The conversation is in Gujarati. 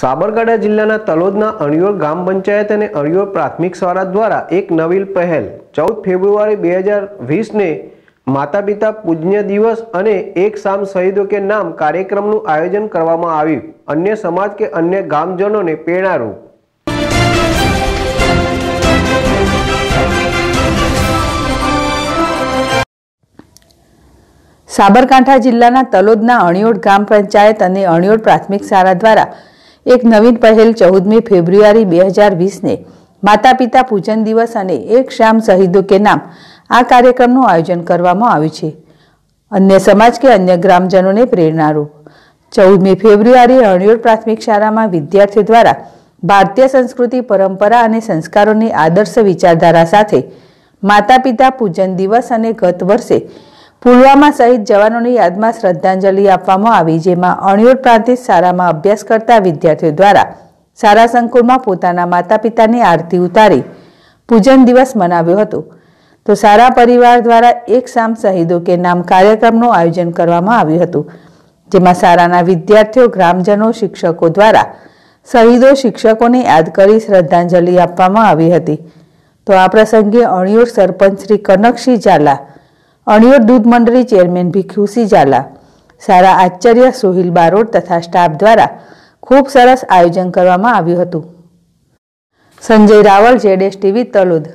સાબરકાંઠા જિલ્લાના તલોદના અણિયોર ગ્રામ પંચાયત અને અણિયોળ પ્રાથમિક સ્વરાજ દ્વારા એક નવીલ પહેલ ચૌદ ફેબ્રુઆરી બે હજાર વીસને માતા પિતા પૂજ્ય દિવસ અને એક સામ શહીદો કે નામ કાર્યક્રમનું આયોજન કરવામાં આવ્યું અન્ય સમાજ કે અન્ય ગામજનોને પ્રેરણારૂપ સાબરકાંઠા જિલ્લાના તલોદના અણિયોડ ગ્રામ પંચાયત અને અણિયોડ પ્રાથમિક શાળા દ્વારા એક નવીન પહેલ ચૌદમી ફેબ્રુઆરી બે હજાર વીસને માતા પિતા પૂજન દિવસ અને એક શ્યામ શહીદો કે નામ આ કાર્યક્રમનું આયોજન કરવામાં આવ્યું છે અન્ય સમાજ કે અન્ય ગ્રામજનોને પ્રેરણારૂપ ચૌદમી ફેબ્રુઆરી અણિયોડ પ્રાથમિક શાળામાં વિદ્યાર્થીઓ દ્વારા ભારતીય સંસ્કૃતિ પરંપરા અને સંસ્કારોની આદર્શ વિચારધારા સાથે માતા પિતા પૂજન દિવસ અને ગત વર્ષે પુલવામા શહીદ જવાનોની યાદમાં શ્રદ્ધાંજલિ આપવામાં આવી જેમાં અણિયોર પ્રાંતિજ શાળામાં અભ્યાસ કરતા વિદ્યાર્થીઓ દ્વારા શાળા સંકુલમાં પોતાના માતા પિતાની આરતી ઉતારી પૂજન દિવસ મનાવ્યો હતો તો સારા પરિવાર દ્વારા એક સામ શહીદો કે નામ કાર્યક્રમનું આયોજન કરવામાં આવ્યું હતું જેમાં શાળાના વિદ્યાર્થીઓ ગ્રામજનો શિક્ષકો દ્વારા શહીદો શિક્ષકોને યાદ કરી શ્રદ્ધાંજલિ આપવામાં આવી હતી તો આ પ્રસંગે અણિયોર સરપંચ શ્રી કનકસિંહ ઝાલા અણિયોર દૂધ મંડળી ચેરમેન ભીખુસી ઝાલા સારા આચાર્ય સોહિલ બારોટ તથા સ્ટાફ દ્વારા ખૂબ સરસ આયોજન કરવામાં આવ્યું હતું સંજય રાવલ જેડેશ ટીવી તલુદ